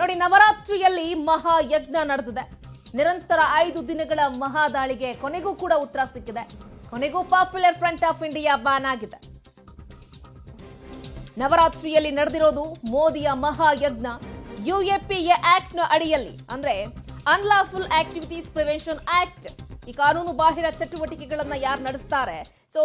ನೋಡಿ ನವರಾತ್ರಿಯಲ್ಲಿ ಮಹಾಯಜ್ಞ ನಡೆದಿದೆ ನಿರಂತರ ಐದು ದಿನಗಳ ಮಹಾದಾಳಿಗೆ ಕೊನೆಗೂ ಕೂಡ ಉತ್ತರ ಸಿಕ್ಕಿದೆ ಕೊನೆಗೂ popular front of India ban ಆಗಿದೆ ನವರಾತ್ರಿಯಲ್ಲಿ ನಡೆದಿರೋದು ಮೋದಿಯ ಮಹಾಯಜ್ಞ ಯುಎಪಿಎ ಆಕ್ಟ್ ನ ಅಡಿಯಲ್ಲಿ ಅಂದ್ರೆ ಅನ್ಲಾಫುಲ್ ಆಕ್ಟಿವಿಟೀಸ್ ಪ್ರಿವೆನ್ಷನ್ ಆಕ್ಟ್ ಈ ಕಾನೂನು ಬಾಹಿರ ಚಟುವಟಿಕೆಗಳನ್ನ ಯಾರು ನಡೆಸ್ತಾರೆ ಸೊ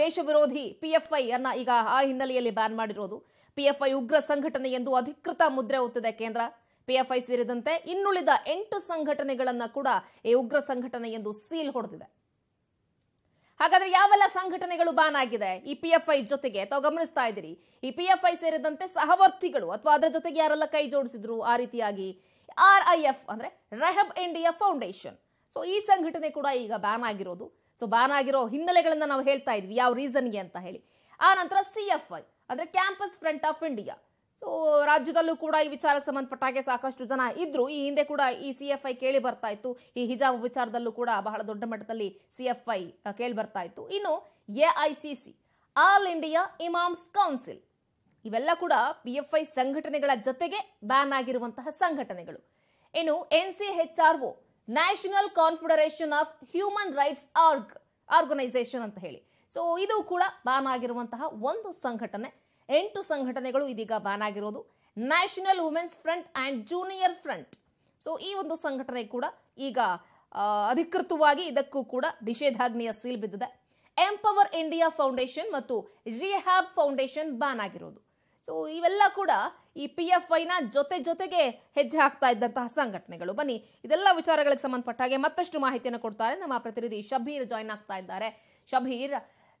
ದೇಶ ವಿರೋಧಿ ಪಿ ಎಫ್ ಐ ಅನ್ನ ಈಗ ಆ ಹಿನ್ನೆಲೆಯಲ್ಲಿ ಬ್ಯಾನ್ ಮಾಡಿರೋದು ಪಿ ಎಫ್ ಐ ಉಗ್ರ ಸಂಘಟನೆ ಎಂದು ಅಧಿಕೃತ ಮುದ್ರೆ ಒತ್ತಿದೆ ಕೇಂದ್ರ ಪಿ ಎಫ್ ಐ ಸೇರಿದಂತೆ ಇನ್ನುಳಿದ ಎಂಟು ಸಂಘಟನೆಗಳನ್ನ ಕೂಡ ಈ ಉಗ್ರ ಸಂಘಟನೆ ಎಂದು ಸೀಲ್ ಹೊಡೆದಿದೆ ಹಾಗಾದ್ರೆ ಯಾವೆಲ್ಲ ಸಂಘಟನೆಗಳು ಬ್ಯಾನ್ ಆಗಿದೆ ಈ ಐ ಜೊತೆಗೆ ತಾವು ಗಮನಿಸ್ತಾ ಇದ್ದೀರಿ ಈ ಐ ಸೇರಿದಂತೆ ಸಹವರ್ತಿಗಳು ಅಥವಾ ಅದರ ಜೊತೆಗೆ ಯಾರೆಲ್ಲ ಕೈ ಜೋಡಿಸಿದ್ರು ಆ ರೀತಿಯಾಗಿ ಆರ್ ಐ ಎಫ್ ಅಂದ್ರೆ ರೆಹಬ್ ಇಂಡಿಯಾ ಫೌಂಡೇಶನ್ ಸೊ ಈ ಸಂಘಟನೆ ಕೂಡ ಈಗ ಬ್ಯಾನ್ ಆಗಿರೋದು ಸೊ ಬ್ಯಾನ್ ಆಗಿರೋ ಹಿನ್ನೆಲೆಗಳನ್ನು ನಾವು ಹೇಳ್ತಾ ಇದ್ವಿ ಯಾವ ರೀಸನ್ಗೆ ಅಂತ ಹೇಳಿ ಆ ನಂತರ ಸಿ ಎಫ್ ಐ ಅಂದ್ರೆ campus front of India so ರಾಜ್ಯದಲ್ಲೂ ಕೂಡ ಈ ವಿಚಾರಕ್ಕೆ ಸಂಬಂಧಪಟ್ಟ ಹಾಗೆ ಸಾಕಷ್ಟು ಜನ ಇದ್ರು ಈ ಹಿಂದೆ ಕೂಡ ಈ ಸಿ ಎಫ್ ಐ ಕೇಳಿ ಬರ್ತಾ ಇತ್ತು ಈ ಹಿಜಾಬ್ ವಿಚಾರದಲ್ಲೂ ಕೂಡ ಬಹಳ ದೊಡ್ಡ ಮಟ್ಟದಲ್ಲಿ ಸಿ ಎಫ್ ಐ ಕೇಳಿ ಬರ್ತಾ ಇತ್ತು ಇನ್ನು A I C C all India imams council ಇವೆಲ್ಲ ಕೂಡ ಪಿ ಎಫ್ ಐ ಸಂಘಟನೆಗಳ ಜೊತೆಗೆ ಬ್ಯಾನ್ ಆಗಿರುವಂತಹ ಸಂಘಟನೆಗಳು ಇನ್ನು N C H R O national confederation of human rights org organisation ಅಂತ ಹೇಳಿ ಸೊ ಇದು ಕೂಡ ಬ್ಯಾನ್ ಆಗಿರುವಂತಹ ಒಂದು ಸಂಘಟನೆ ಎಂಟು ಸಂಘಟನೆಗಳು ಇದೀಗ ಬ್ಯಾನ್ ಆಗಿರೋದು national women's front and junior front so ಈ ಒಂದು ಸಂಘಟನೆ ಕೂಡ ಈಗ ಅಧಿಕೃತವಾಗಿ ಇದಕ್ಕೂ ಕೂಡ ನಿಷೇಧಾಜ್ಞೆಯ ಸೀಲ್ ಬಿದ್ದಿದೆ ಎಂಪವರ್ ಇಂಡಿಯಾ ಫೌಂಡೇಶನ್ ಮತ್ತು ರಿಹ್ಯಾಬ್ ಫೌಂಡೇಶನ್ ಬ್ಯಾನ್ ಆಗಿರೋದು ಸೊ ಇವೆಲ್ಲ ಕೂಡ ಈ ಪಿ ಎಫ್ ಐನ ಜೊತೆ ಜೊತೆಗೆ ಹೆಜ್ಜೆ ಹಾಕ್ತಾ ಇದ್ದಂತಹ ಸಂಘಟನೆಗಳು ಬನ್ನಿ ಇದೆಲ್ಲ ವಿಚಾರಗಳಿಗೆ ಸಂಬಂಧಪಟ್ಟ ಹಾಗೆ ಮತ್ತಷ್ಟು ಮಾಹಿತಿಯನ್ನು ಕೊಡ್ತಾರೆ ನಮ್ಮ ಪ್ರತಿನಿಧಿ ಶಬೀರ್ ಜಾಯ್ನ್ ಆಗ್ತಾ ಇದ್ದಾರೆ ಶಬೀರ್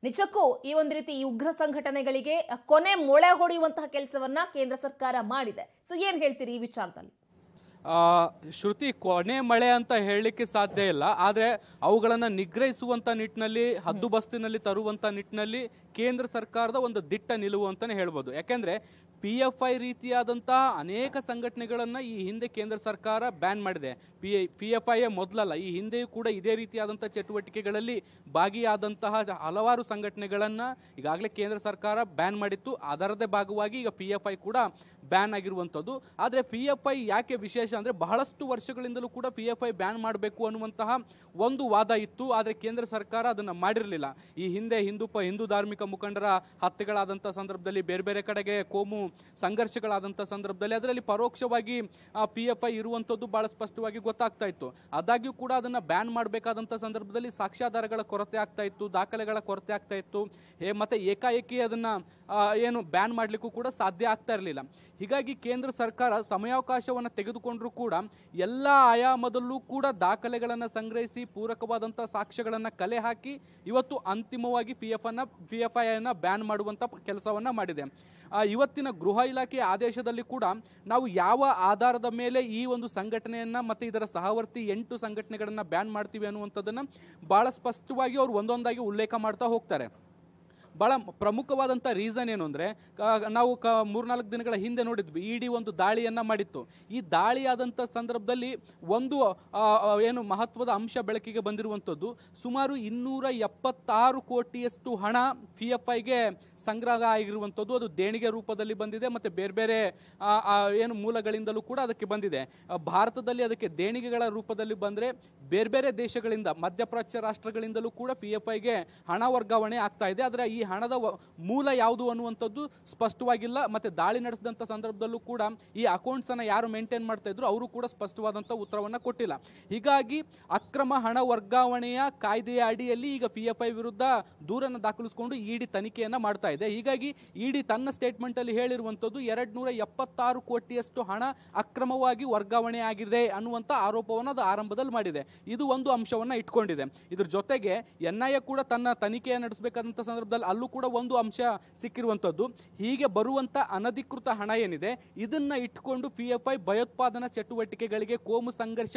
ನಿಜಕ್ಕೂ ಈ ಒಂದು ರೀತಿ ಈ ಉಗ್ರ ಸಂಘಟನೆಗಳಿಗೆ ಕೊನೆ ಮೊಳೆ ಹೊಡೆಯುವಂತಹ ಕೆಲಸವನ್ನ ಕೇಂದ್ರ ಸರ್ಕಾರ ಮಾಡಿದೆ ಸೊ ಏನ್ ಹೇಳ್ತೀರಿ ಈ ವಿಚಾರದಲ್ಲಿ ಶ್ರುತಿ ಕೊನೆ ಮಳೆ ಅಂತ ಹೇಳಲಿಕ್ಕೆ ಸಾಧ್ಯ ಇಲ್ಲ ಆದರೆ ಅವುಗಳನ್ನು ನಿಗ್ರಹಿಸುವಂಥ ನಿಟ್ಟಿನಲ್ಲಿ ಹದ್ದುಬಸ್ತಿನಲ್ಲಿ ತರುವಂಥ ನಿಟ್ಟಿನಲ್ಲಿ ಕೇಂದ್ರ ಸರ್ಕಾರದ ಒಂದು ದಿಟ್ಟ ನಿಲುವು ಅಂತಲೇ ಹೇಳ್ಬೋದು ಯಾಕೆಂದರೆ ಪಿ ಎಫ್ ಐ ರೀತಿಯಾದಂತಹ ಅನೇಕ ಸಂಘಟನೆಗಳನ್ನು ಈ ಹಿಂದೆ ಕೇಂದ್ರ ಸರ್ಕಾರ ಬ್ಯಾನ್ ಮಾಡಿದೆ ಪಿ ಪಿ ಎಫ್ ಐ ಮೊದಲಲ್ಲ ಈ ಹಿಂದೆಯೂ ಕೂಡ ಇದೇ ರೀತಿಯಾದಂಥ ಚಟುವಟಿಕೆಗಳಲ್ಲಿ ಭಾಗಿಯಾದಂತಹ ಹಲವಾರು ಸಂಘಟನೆಗಳನ್ನು ಈಗಾಗಲೇ ಕೇಂದ್ರ ಸರ್ಕಾರ ಬ್ಯಾನ್ ಮಾಡಿತ್ತು ಅದರದೇ ಭಾಗವಾಗಿ ಈಗ ಪಿ ಎಫ್ ಐ ಕೂಡ ಬ್ಯಾನ್ ಆಗಿರುವಂಥದ್ದು ಆದರೆ ಪಿ ಎಫ್ ಐ ಯಾಕೆ ವಿಶೇಷ ಅಂದ್ರೆ ಅಂದರೆ ಬಹಳಷ್ಟು ವರ್ಷಗಳಿಂದಲೂ ಕೂಡ ಪಿ ಎಫ್ ಐ ಬ್ಯಾನ್ ಮಾಡಬೇಕು ಅನ್ನುವಂತಹ ಒಂದು ವಾದ ಇತ್ತು ಆದರೆ ಕೇಂದ್ರ ಸರ್ಕಾರ ಅದನ್ನು ಮಾಡಿರಲಿಲ್ಲ ಈ ಹಿಂದೆ ಹಿಂದೂಪ ಹಿಂದೂ ಧಾರ್ಮಿಕ ಮುಖಂಡರ ಹತ್ಯೆಗಳಾದಂಥ ಸಂದರ್ಭದಲ್ಲಿ ಬೇರೆ ಬೇರೆ ಕಡೆಗೆ ಕೋಮು ಸಂಘರ್ಷಗಳಾದಂಥ ಸಂದರ್ಭದಲ್ಲಿ ಅದರಲ್ಲಿ ಪರೋಕ್ಷವಾಗಿ ಪಿ ಎಫ್ ಐ ಇರುವಂಥದ್ದು ಬಹಳ ಸ್ಪಷ್ಟವಾಗಿ ಗೊತ್ತಾಗ್ತಾ ಇತ್ತು ಆದಾಗ್ಯೂ ಕೂಡ ಅದನ್ನು ಬ್ಯಾನ್ ಮಾಡಬೇಕಾದಂಥ ಸಂದರ್ಭದಲ್ಲಿ ಸಾಕ್ಷ್ಯಾಧಾರಗಳ ಕೊರತೆ ಆಗ್ತಾ ಇತ್ತು ದಾಖಲೆಗಳ ಕೊರತೆ ಆಗ್ತಾ ಇತ್ತು ಮತ್ತೆ ಏಕಾಏಕಿ ಅದನ್ನು ಏನು ಬ್ಯಾನ್ ಮಾಡಲಿಕ್ಕೂ ಕೂಡ ಸಾಧ್ಯ ಆಗ್ತಾ ಇರಲಿಲ್ಲ ಹೀಗಾಗಿ ಕೇಂದ್ರ ಸರ್ಕಾರ ಸಮಯಾವಕಾಶವನ್ನು ತೆಗೆದುಕೊಂಡು ಜನರು ಕೂಡ ಎಲ್ಲ ಆಯಾಮದಲ್ಲೂ ಕೂಡ ದಾಖಲೆಗಳನ್ನು ಸಂಗ್ರಹಿಸಿ ಪೂರಕವಾದಂಥ ಸಾಕ್ಷ್ಯಗಳನ್ನು ಕಲೆ ಹಾಕಿ ಇವತ್ತು ಅಂತಿಮವಾಗಿ ಪಿ ಎಫ್ ಅನ್ನು ಪಿ ಎಫ್ ಐ ಅನ್ನು ಬ್ಯಾನ್ ಮಾಡುವಂಥ ಕೆಲಸವನ್ನು ಮಾಡಿದೆ ಇವತ್ತಿನ ಗೃಹ ಇಲಾಖೆ ಆದೇಶದಲ್ಲಿ ಕೂಡ ನಾವು ಯಾವ ಆಧಾರದ ಮೇಲೆ ಈ ಒಂದು ಸಂಘಟನೆಯನ್ನು ಮತ್ತು ಇದರ ಸಹವರ್ತಿ ಎಂಟು ಸಂಘಟನೆಗಳನ್ನು ಬ್ಯಾನ್ ಮಾಡ್ತೀವಿ ಅನ್ನುವಂಥದ್ದನ್ನು ಭಾಳ ಸ್ಪಷ್ಟವಾಗಿ ಅವರು ಒಂದೊಂದಾಗಿ ಉಲ್ಲೇಖ ಮಾಡ್ತಾ ಹೋಗ್ತಾರೆ ಬಹಳ ಪ್ರಮುಖವಾದಂಥ ರೀಸನ್ ಏನು ಅಂದರೆ ನಾವು ಕ ಮೂರ್ನಾಲ್ಕು ದಿನಗಳ ಹಿಂದೆ ನೋಡಿದ್ವಿ ಡಿ ಒಂದು ದಾಳಿಯನ್ನು ಮಾಡಿತ್ತು ಈ ದಾಳಿಯಾದಂಥ ಸಂದರ್ಭದಲ್ಲಿ ಒಂದು ಏನು ಮಹತ್ವದ ಅಂಶ ಬೆಳಕಿಗೆ ಬಂದಿರುವಂಥದ್ದು ಸುಮಾರು ಇನ್ನೂರ ಎಪ್ಪತ್ತಾರು ಕೋಟಿಯಷ್ಟು ಹಣ ಪಿ ಎಫ್ ಐಗೆ ಸಂಗ್ರಹ ಆಗಿರುವಂಥದ್ದು ಅದು ದೇಣಿಗೆ ರೂಪದಲ್ಲಿ ಬಂದಿದೆ ಮತ್ತು ಬೇರೆ ಬೇರೆ ಏನು ಮೂಲಗಳಿಂದಲೂ ಕೂಡ ಅದಕ್ಕೆ ಬಂದಿದೆ ಭಾರತದಲ್ಲಿ ಅದಕ್ಕೆ ದೇಣಿಗೆಗಳ ರೂಪದಲ್ಲಿ ಬಂದರೆ ಬೇರೆ ಬೇರೆ ದೇಶಗಳಿಂದ ಮಧ್ಯಪ್ರಾಚ್ಯ ರಾಷ್ಟ್ರಗಳಿಂದಲೂ ಕೂಡ ಪಿ ಎಫ್ ಐಗೆ ಹಣ ವರ್ಗಾವಣೆ ಆಗ್ತಾ ಇದೆ ಆದರೆ ಈ ಈ ಹಣದ ಮೂಲ ಯಾವುದು ಅನ್ನುವಂಥದ್ದು ಸ್ಪಷ್ಟವಾಗಿಲ್ಲ ಮತ್ತೆ ದಾಳಿ ನಡೆಸಿದಂಥ ಸಂದರ್ಭದಲ್ಲೂ ಕೂಡ ಈ ಅಕೌಂಟ್ಸನ್ನು ಯಾರು ಮೇಂಟೈನ್ ಮಾಡ್ತಾ ಇದ್ರು ಅವರು ಕೂಡ ಸ್ಪಷ್ಟವಾದಂಥ ಉತ್ತರವನ್ನು ಕೊಟ್ಟಿಲ್ಲ ಹೀಗಾಗಿ ಅಕ್ರಮ ಹಣ ವರ್ಗಾವಣೆಯ ಕಾಯ್ದೆಯ ಅಡಿಯಲ್ಲಿ ಈಗ ಪಿ ಎಫ್ ಐ ವಿರುದ್ಧ ದೂರನ್ನು ದಾಖಲಿಸಿಕೊಂಡು ಇಡಿ e ತನಿಖೆಯನ್ನು ಮಾಡ್ತಾ ಇದೆ ಹೀಗಾಗಿ ಇಡಿ e ತನ್ನ ಸ್ಟೇಟ್ಮೆಂಟ್ ಅಲ್ಲಿ ಹೇಳಿರುವಂಥದ್ದು ಎರಡ್ ನೂರ ಎಪ್ಪತ್ತಾರು ಕೋಟಿಯಷ್ಟು ಹಣ ಅಕ್ರಮವಾಗಿ ವರ್ಗಾವಣೆ ಆಗಿದೆ ಅನ್ನುವಂಥ ಆರೋಪವನ್ನು ಅದು ಆರಂಭದಲ್ಲಿ ಮಾಡಿದೆ ಇದು ಒಂದು ಅಂಶವನ್ನು ಇಟ್ಕೊಂಡಿದೆ ಇದ್ರ ಜೊತೆಗೆ ಎನ್ಐಎ ಕೂಡ ತನ್ನ ತನಿಖೆ ನಡೆಸಬೇಕಾದಂಥ ಸಂದರ್ಭದಲ್ಲಿ ಅಲ್ಲೂ ಕೂಡ ಒಂದು ಅಂಶ ಸಿಕ್ಕಿರುವಂಥದ್ದು ಹೀಗೆ ಬರುವಂಥ ಅನಧಿಕೃತ ಹಣ ಏನಿದೆ ಇದನ್ನು ಇಟ್ಟುಕೊಂಡು ಪಿ ಎಫ್ ಐ ಭಯೋತ್ಪಾದನಾ ಚಟುವಟಿಕೆಗಳಿಗೆ ಕೋಮು ಸಂಘರ್ಷ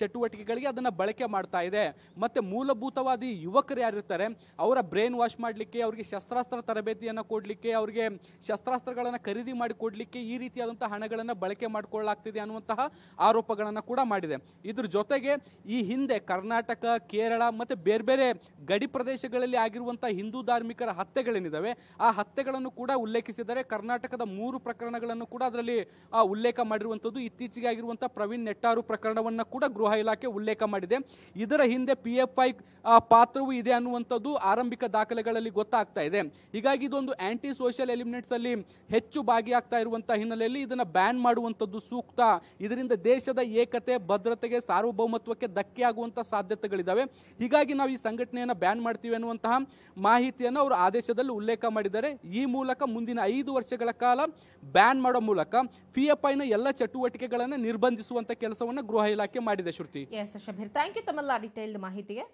ಚಟುವಟಿಕೆಗಳಿಗೆ ಅದನ್ನು ಬಳಕೆ ಮಾಡ್ತಾ ಇದೆ ಮತ್ತು ಮೂಲಭೂತವಾದಿ ಯುವಕರು ಯಾರಿರ್ತಾರೆ ಅವರ ಬ್ರೈನ್ ವಾಶ್ ಮಾಡಲಿಕ್ಕೆ ಅವರಿಗೆ ಶಸ್ತ್ರಾಸ್ತ್ರ ತರಬೇತಿಯನ್ನು ಕೊಡಲಿಕ್ಕೆ ಅವರಿಗೆ ಶಸ್ತ್ರಾಸ್ತ್ರಗಳನ್ನು ಖರೀದಿ ಮಾಡಿ ಕೊಡಲಿಕ್ಕೆ ಈ ರೀತಿಯಾದಂಥ ಹಣಗಳನ್ನು ಬಳಕೆ ಮಾಡಿಕೊಳ್ಳಲಾಗ್ತಿದೆ ಅನ್ನುವಂತಹ ಆರೋಪಗಳನ್ನು ಕೂಡ ಮಾಡಿದೆ ಇದ್ರ ಜೊತೆಗೆ ಈ ಹಿಂದೆ ಕರ್ನಾಟಕ ಕೇರಳ ಮತ್ತು ಬೇರೆ ಬೇರೆ ಗಡಿ ಪ್ರದೇಶಗಳಲ್ಲಿ ಆಗಿರುವಂಥ ಹಿಂದೂ ಧಾರ್ಮಿಕ ಹತ್ಯೆಗಳೇನಿದಾವೆ ಹತ್ಯೆಗಳೇನಿದ್ದಾವೆ ಆ ಹತ್ಯೆಗಳನ್ನು ಕೂಡ ಉಲ್ಲೇಖಿಸಿದ್ದಾರೆ ಕರ್ನಾಟಕದ ಮೂರು ಪ್ರಕರಣಗಳನ್ನು ಕೂಡ ಅದರಲ್ಲಿ ಉಲ್ಲೇಖ ಮಾಡಿರುವಂಥದ್ದು ಇತ್ತೀಚೆಗೆ ಆಗಿರುವಂತಹ ಪ್ರವೀಣ್ ನೆಟ್ಟಾರು ಪ್ರಕರಣವನ್ನು ಕೂಡ ಗೃಹ ಇಲಾಖೆ ಉಲ್ಲೇಖ ಮಾಡಿದೆ ಇದರ ಹಿಂದೆ ಪಿ ಎಫ್ ಐ ಪಾತ್ರವೂ ಇದೆ ಅನ್ನುವಂಥದ್ದು ಆರಂಭಿಕ ದಾಖಲೆಗಳಲ್ಲಿ ಗೊತ್ತಾಗ್ತಾ ಇದೆ ಹೀಗಾಗಿ ಇದೊಂದು ಆಂಟಿ ಸೋಷಿಯಲ್ ಎಲಿಮೆಂಟ್ಸ್ ಅಲ್ಲಿ ಹೆಚ್ಚು ಭಾಗಿಯಾಗ್ತಾ ಇರುವಂತಹ ಹಿನ್ನೆಲೆಯಲ್ಲಿ ಇದನ್ನು ಬ್ಯಾನ್ ಮಾಡುವಂಥದ್ದು ಸೂಕ್ತ ಇದರಿಂದ ದೇಶದ ಏಕತೆ ಭದ್ರತೆಗೆ ಸಾರ್ವಭೌಮತ್ವಕ್ಕೆ ಧಕ್ಕೆ ಆಗುವಂತಹ ಸಾಧ್ಯತೆಗಳಿದ್ದಾವೆ ಹೀಗಾಗಿ ನಾವು ಈ ಸಂಘಟನೆಯನ್ನು ಬ್ಯಾನ್ ಮಾಡ್ತೀವಿ ಅನ್ನುವಂತಹ ಮಾಹಿತಿಯನ್ನು ಅವರು ಆದೇಶದಲ್ಲಿ ಉಲ್ಲೇಖ ಮಾಡಿದ್ದಾರೆ ಈ ಮೂಲಕ ಮುಂದಿನ ಐದು ವರ್ಷಗಳ ಕಾಲ ಬ್ಯಾನ್ ಮಾಡೋ ಮೂಲಕ ಪಿಎಫ್ಐನ ಎಲ್ಲ ಚಟುವಟಿಕೆಗಳನ್ನು ನಿರ್ಬಂಧಿಸುವಂತ ಕೆಲಸವನ್ನು ಗೃಹ ಇಲಾಖೆ ಮಾಡಿದೆ ಶ್ರುತಿ ಶಬೀರ್ ಥ್ಯಾಂಕ್ ಯು ತಮ್ಮೆಲ್ಲ ಡೀಟೇಲ್ಡ್ ಮಾಹಿತಿಗೆ